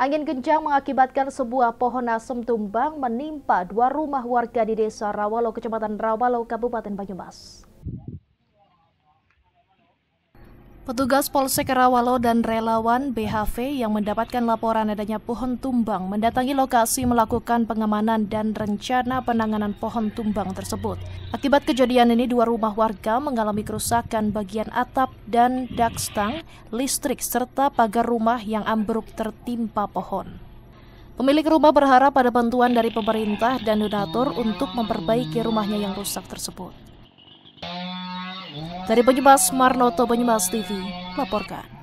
Angin kencang mengakibatkan sebuah pohon asem tumbang menimpa dua rumah warga di desa Rawalo, Kecamatan Rawalo, Kabupaten Banyumas. Petugas Polsek Rawalo dan relawan BHV yang mendapatkan laporan adanya pohon tumbang mendatangi lokasi melakukan pengamanan dan rencana penanganan pohon tumbang tersebut. Akibat kejadian ini, dua rumah warga mengalami kerusakan bagian atap dan dakstang, listrik, serta pagar rumah yang ambruk tertimpa pohon. Pemilik rumah berharap pada bantuan dari pemerintah dan donatur untuk memperbaiki rumahnya yang rusak tersebut. Dari Banyumas, Marnoto Banyumas TV, laporkan.